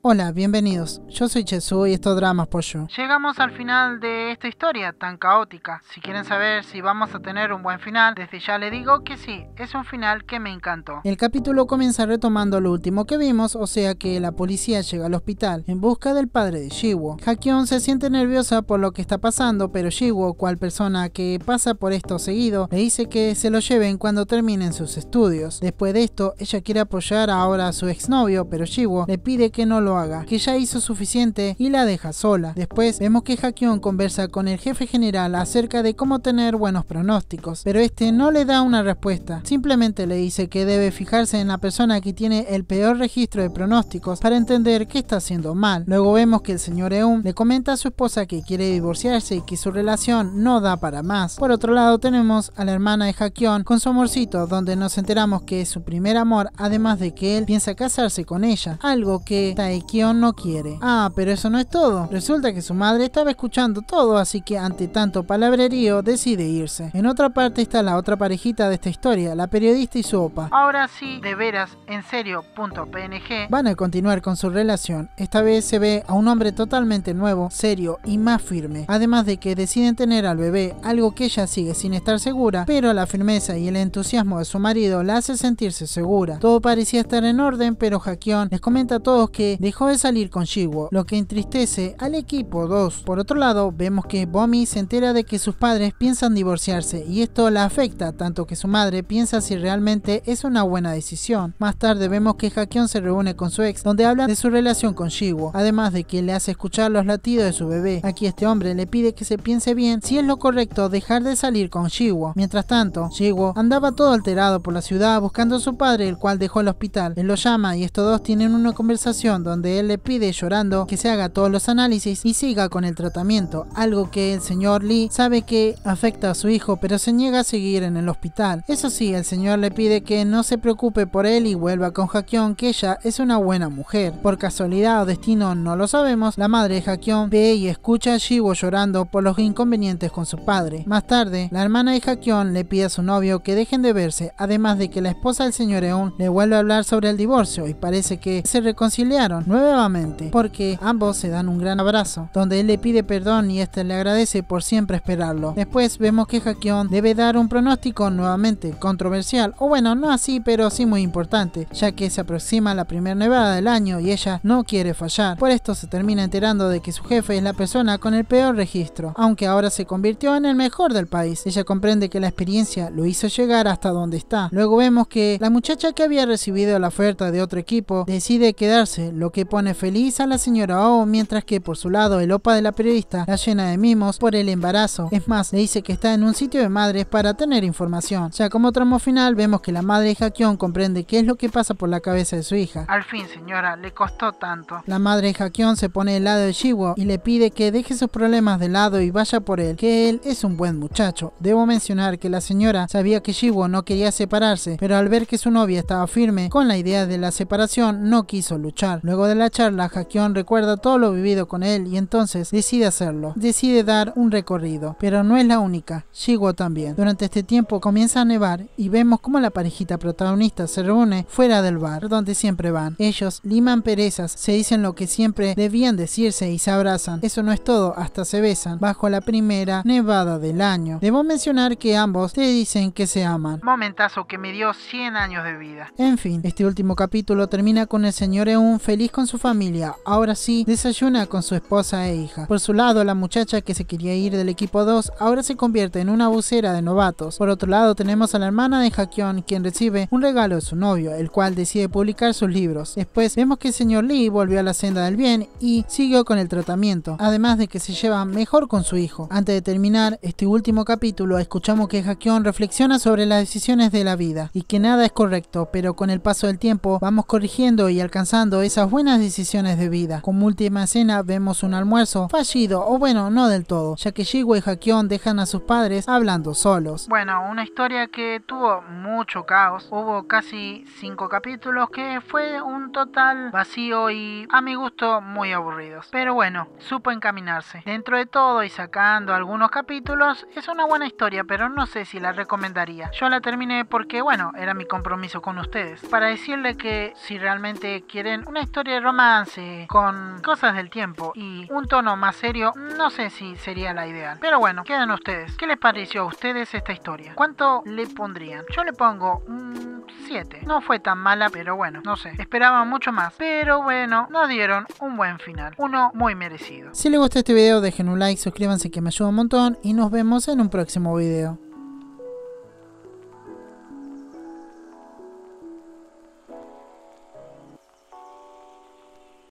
Hola, bienvenidos. Yo soy Chesu y esto es Dramas Pollo. Llegamos al final de esta historia tan caótica. Si quieren saber si vamos a tener un buen final, desde ya le digo que sí, es un final que me encantó. El capítulo comienza retomando lo último que vimos, o sea que la policía llega al hospital en busca del padre de Shiwo. Hakion se siente nerviosa por lo que está pasando, pero Shiwo, cual persona que pasa por esto seguido, le dice que se lo lleven cuando terminen sus estudios. Después de esto, ella quiere apoyar ahora a su exnovio, pero Shiwo le pide que no lo que ya hizo suficiente y la deja sola. Después vemos que Hakion conversa con el jefe general acerca de cómo tener buenos pronósticos, pero este no le da una respuesta, simplemente le dice que debe fijarse en la persona que tiene el peor registro de pronósticos para entender qué está haciendo mal. Luego vemos que el señor Eun le comenta a su esposa que quiere divorciarse y que su relación no da para más. Por otro lado tenemos a la hermana de Hakion con su amorcito donde nos enteramos que es su primer amor además de que él piensa casarse con ella, algo que Tae Kion no quiere. Ah, pero eso no es todo. Resulta que su madre estaba escuchando todo, así que ante tanto palabrerío decide irse. En otra parte está la otra parejita de esta historia, la periodista y su opa. Ahora sí, de veras, en serio.png. Van a continuar con su relación. Esta vez se ve a un hombre totalmente nuevo, serio y más firme. Además de que deciden tener al bebé, algo que ella sigue sin estar segura, pero la firmeza y el entusiasmo de su marido la hace sentirse segura. Todo parecía estar en orden, pero Hakion les comenta a todos que dejó de salir con Shiwo, lo que entristece al equipo 2. Por otro lado, vemos que Bomi se entera de que sus padres piensan divorciarse y esto la afecta, tanto que su madre piensa si realmente es una buena decisión. Más tarde vemos que Hakion se reúne con su ex, donde habla de su relación con Shiwo, además de que le hace escuchar los latidos de su bebé. Aquí este hombre le pide que se piense bien si es lo correcto dejar de salir con Shiwo. Mientras tanto, Shiwo andaba todo alterado por la ciudad buscando a su padre, el cual dejó el hospital. Él lo llama y estos dos tienen una conversación donde donde él le pide llorando que se haga todos los análisis y siga con el tratamiento, algo que el señor Lee sabe que afecta a su hijo pero se niega a seguir en el hospital. Eso sí, el señor le pide que no se preocupe por él y vuelva con Hakion que ella es una buena mujer. Por casualidad o destino no lo sabemos, la madre de Hakion ve y escucha a Shibo llorando por los inconvenientes con su padre. Más tarde, la hermana de Hakion le pide a su novio que dejen de verse, además de que la esposa del señor Eun le vuelve a hablar sobre el divorcio y parece que se reconciliaron nuevamente, porque ambos se dan un gran abrazo, donde él le pide perdón y éste le agradece por siempre esperarlo. Después vemos que Hakion debe dar un pronóstico nuevamente controversial, o bueno, no así, pero sí muy importante, ya que se aproxima la primera nevada del año y ella no quiere fallar. Por esto se termina enterando de que su jefe es la persona con el peor registro, aunque ahora se convirtió en el mejor del país. Ella comprende que la experiencia lo hizo llegar hasta donde está. Luego vemos que la muchacha que había recibido la oferta de otro equipo decide quedarse, lo que que pone feliz a la señora O, oh, mientras que por su lado el opa de la periodista la llena de mimos por el embarazo. Es más, le dice que está en un sitio de madres para tener información. Ya como tramo final vemos que la madre de Hakion comprende qué es lo que pasa por la cabeza de su hija. Al fin, señora, le costó tanto. La madre de Hakion se pone del lado de Shiwo y le pide que deje sus problemas de lado y vaya por él, que él es un buen muchacho. Debo mencionar que la señora sabía que Shiwo no quería separarse, pero al ver que su novia estaba firme con la idea de la separación no quiso luchar. Luego de la charla, Jaquion recuerda todo lo vivido con él y entonces decide hacerlo. Decide dar un recorrido, pero no es la única, Shigo también. Durante este tiempo comienza a nevar y vemos cómo la parejita protagonista se reúne fuera del bar, donde siempre van. Ellos liman perezas, se dicen lo que siempre debían decirse y se abrazan. Eso no es todo, hasta se besan, bajo la primera nevada del año. Debo mencionar que ambos te dicen que se aman. Momentazo que me dio 100 años de vida. En fin, este último capítulo termina con el señor Eun feliz su familia. Ahora sí, desayuna con su esposa e hija. Por su lado, la muchacha que se quería ir del equipo 2 ahora se convierte en una bucera de novatos. Por otro lado, tenemos a la hermana de Hakion, quien recibe un regalo de su novio, el cual decide publicar sus libros. Después, vemos que el señor Lee volvió a la senda del bien y siguió con el tratamiento, además de que se lleva mejor con su hijo. Antes de terminar este último capítulo, escuchamos que Hakion reflexiona sobre las decisiones de la vida y que nada es correcto, pero con el paso del tiempo vamos corrigiendo y alcanzando esas buenas decisiones de vida. Como última escena vemos un almuerzo fallido, o bueno, no del todo, ya que Shigo y Hakion dejan a sus padres hablando solos. Bueno, una historia que tuvo mucho caos, hubo casi 5 capítulos que fue un total vacío y a mi gusto muy aburridos. Pero bueno, supo encaminarse. Dentro de todo y sacando algunos capítulos, es una buena historia, pero no sé si la recomendaría. Yo la terminé porque, bueno, era mi compromiso con ustedes. Para decirle que si realmente quieren una historia romance con cosas del tiempo y un tono más serio, no sé si sería la ideal. Pero bueno, quedan ustedes. ¿Qué les pareció a ustedes esta historia? ¿Cuánto le pondrían? Yo le pongo un 7. No fue tan mala, pero bueno, no sé. Esperaba mucho más. Pero bueno, nos dieron un buen final. Uno muy merecido. Si les gustó este video, dejen un like, suscríbanse que me ayuda un montón y nos vemos en un próximo video.